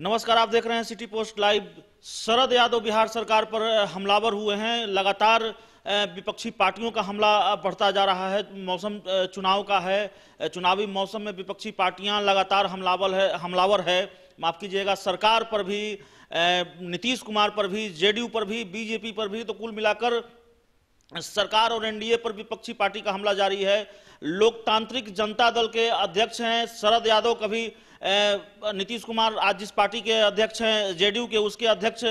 नमस्कार आप देख रहे हैं city post live Sharad Yadav Bihar सरकार पर हमलावर हुए हैं लगातार विपक्षी पार्टियों का हमला बढ़ता जा रहा है मौसम चुनाव का है चुनावी मौसम में विपक्षी पार्टियां लगातार हमलावर है हमलावर है माफ कीजिएगा सरकार पर भी नीतीश कुमार पर भी जेडीयू पर भी बीजेपी पर भी तो कुल मिलाकर सरकार और एनडीए पर विपक्षी पार्टी का हमला जारी है लोकतांत्रिक जनता दल के अध्यक्ष हैं शरद यादव कभी नीतीश कुमार आज जिस पार्टी के अध्यक्ष हैं जेडीयू के उसके अध्यक्ष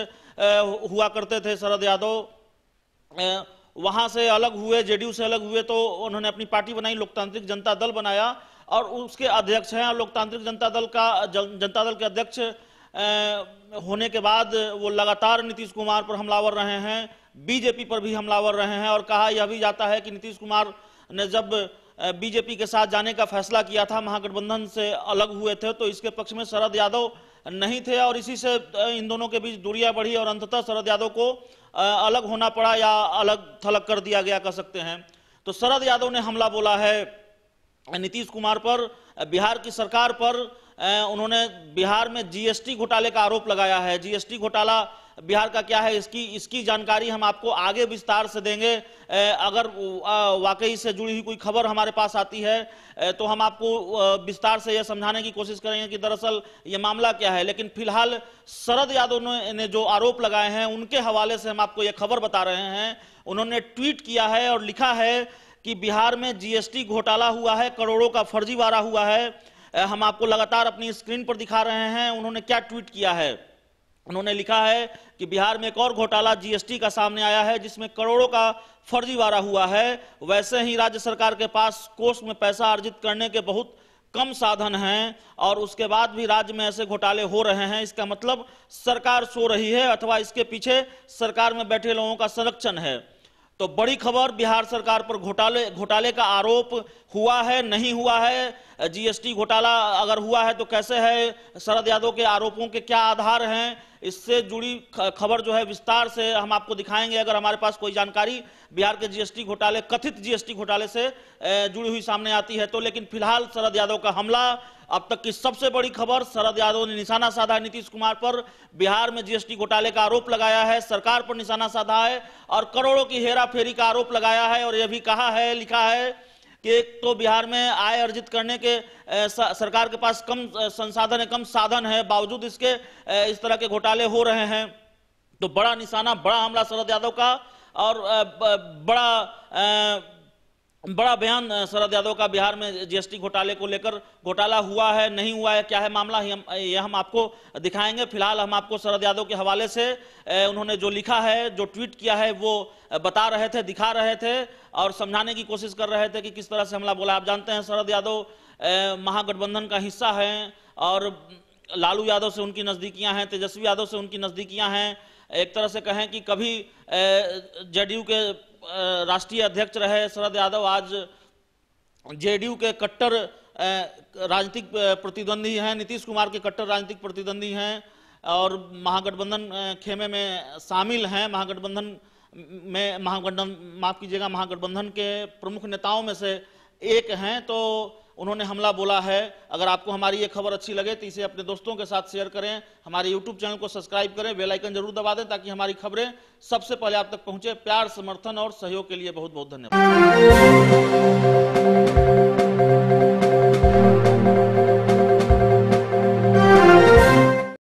हुआ करते थे शरद यादव वहां से अलग हुए जेडीयू से अलग हुए तो उन्होंने अपनी पार्टी बनाई लोकतांत्रिक जनता दल बनाया और उसके अध्यक्ष हैं और लोकतांत्रिक जनता दल का जनता दल के अध्यक्ष होने के बाद वो लगातार नीतीश कुमार पर हमलावर रहे हैं बीजेपी पर भी हमलावर रहे हैं और कहा यह भी जाता है कि नीतीश कुमार ने जब बीजेपी के साथ जाने का फैसला किया था महागठबंधन से अलग हुए थे तो इसके पक्ष में शरद यादव नहीं थे और इसी से इन दोनों के बीच दूरियां बढ़ी और अंततः शरद यादव को अलग होना पड़ा या अलग थलग कर दिया गया कह सकते हैं तो शरद यादव ने हमला बोला है नीतीश कुमार पर बिहार की सरकार पर उन्होंने बिहार में जीएसटी घोटाले का आरोप लगाया है जीएसटी घोटाला बिहार का क्या है इसकी इसकी जानकारी हम आपको आगे विस्तार से देंगे अगर वाकई से जुड़ी हुई कोई खबर हमारे पास आती है तो हम आपको विस्तार से यह समझाने की कोशिश करेंगे कि दरअसल ये मामला क्या है लेकिन फिलहाल शरद यादव ने, ने जो आरोप लगाए हैं उनके हवाले से हम आपको यह खबर बता रहे हैं उन्होंने ट्वीट किया है और लिखा है कि बिहार में जीएसटी घोटाला हुआ है करोड़ों का फर्जीवाड़ा हुआ है हम आपको लगातार अपनी स्क्रीन पर दिखा रहे हैं उन्होंने क्या ट्वीट किया है उन्होंने लिखा है कि बिहार में एक और घोटाला जीएसटी का सामने आया है जिसमें करोड़ों का फर्जीवाड़ा हुआ है वैसे ही राज्य सरकार के पास कोष में पैसा अर्जित करने के बहुत कम साधन हैं और उसके बाद भी राज्य में ऐसे घोटाले हो रहे हैं इसका मतलब सरकार सो रही है अथवा इसके पीछे सरकार में बैठे लोगों का संरक्षण है तो बड़ी खबर बिहार सरकार पर घोटाले घोटाले का आरोप हुआ है नहीं हुआ है जीएसटी घोटाला अगर हुआ है तो कैसे है शरद यादव के आरोपों के क्या आधार हैं इससे जुड़ी खबर जो है विस्तार से हम आपको दिखाएंगे अगर हमारे पास कोई जानकारी बिहार के जीएसटी घोटाले कथित जीएसटी घोटाले से जुड़ी हुई सामने आती है तो लेकिन फिलहाल शरद यादव का हमला अब तक की सबसे बड़ी खबर शरद यादव ने निशाना साधा नीतीश कुमार पर बिहार में जीएसटी घोटाले का आरोप लगाया है सरकार पर निशाना साधा है और करोड़ों की हेरा फेरी का आरोप लगाया है और यह भी कहा है लिखा है कि एक तो बिहार में आय अर्जित करने के सरकार के पास कम संसाधन है कम साधन है बावजूद इसके इस तरह के घोटाले हो रहे हैं तो बड़ा निशाना बड़ा हमला शरद यादव का और बड़ा बड़ा बयान शरद यादव का बिहार में जीएसटी घोटाले को लेकर घोटाला हुआ है नहीं हुआ है क्या है मामला हम ये हम आपको दिखाएंगे फिलहाल हम आपको शरद यादव के हवाले से उन्होंने जो लिखा है जो ट्वीट किया है वो बता रहे थे दिखा रहे थे और समझाने की कोशिश कर रहे थे कि किस तरह से हमला बोला आप जानते हैं शरद यादव महागठबंधन का हिस्सा हैं और लालू यादव से उनकी नज़दीकियां हैं तेजस्वी यादव से उनकी नज़दीकियां हैं एक तरह से कहें कि कभी जेडीयू के राष्ट्रीय अध्यक्ष रहे शरद यादव आज जेडीयू के कट्टर राजनीतिक प्रतिद्वंदी हैं नीतीश कुमार के कट्टर राजनीतिक प्रतिद्वंदी हैं और महागठबंधन खेमे में शामिल हैं महागठबंधन में महागठबंधन माफ कीजिएगा महागठबंधन के प्रमुख नेताओं में से एक हैं तो उन्होंने हमला बोला है अगर आपको हमारी ये खबर अच्छी लगे तो इसे अपने दोस्तों के साथ शेयर करें हमारे यूट्यूब चैनल को सब्सक्राइब करें बेलाइकन जरूर दबा दें ताकि हमारी खबरें सबसे पहले आप तक पहुंचे प्यार समर्थन और सहयोग के लिए बहुत बहुत धन्यवाद